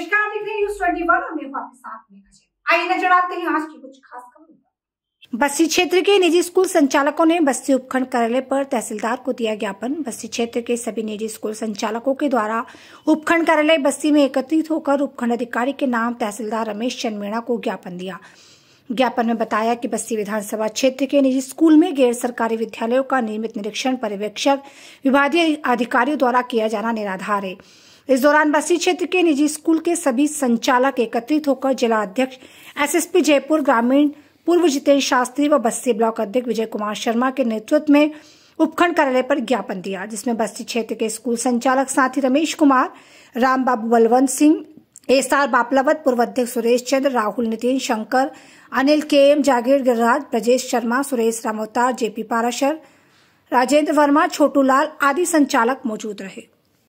नमस्कार देख रहे हैं मैं आपके साथ आइए नजर आते हैं आज की कुछ खास बस्ती क्षेत्र के निजी स्कूल संचालकों ने बस्ती उपखंड कार्यालय पर तहसीलदार को दिया ज्ञापन बस्ती क्षेत्र के सभी निजी स्कूल संचालकों के द्वारा उपखंड कार्यालय बस्ती में एकत्रित होकर उपखंड अधिकारी के नाम तहसीलदार रमेश चंद मीणा को ज्ञापन दिया ज्ञापन में बताया कि बस्ती विधानसभा क्षेत्र के निजी स्कूल में गैर सरकारी विद्यालयों का नियमित निरीक्षण पर्यवेक्षक विभागीय अधिकारियों द्वारा किया जाना निराधार है इस दौरान बस्ती क्षेत्र के निजी स्कूल के सभी संचालक एकत्रित होकर जिला अध्यक्ष एसएसपी जयपुर ग्रामीण पूर्व जितेंद्र शास्त्री व बस्ती ब्लॉक अध्यक्ष विजय कुमार शर्मा के नेतृत्व में उपखंड कार्यालय पर ज्ञापन दिया जिसमें बस्ती क्षेत्र के स्कूल संचालक साथी रमेश कुमार राम बाबू बलवंत सिंह एसआर बापलावत पूर्व अध्यक्ष Suresh Chandra Rahul Nitin Shankar Anil K M Jagir Giriraj Brajesh Sharma Suresh Ramotar JP Parashar Rajendra Verma Chhotu Lal आदि संचालक मौजूद रहे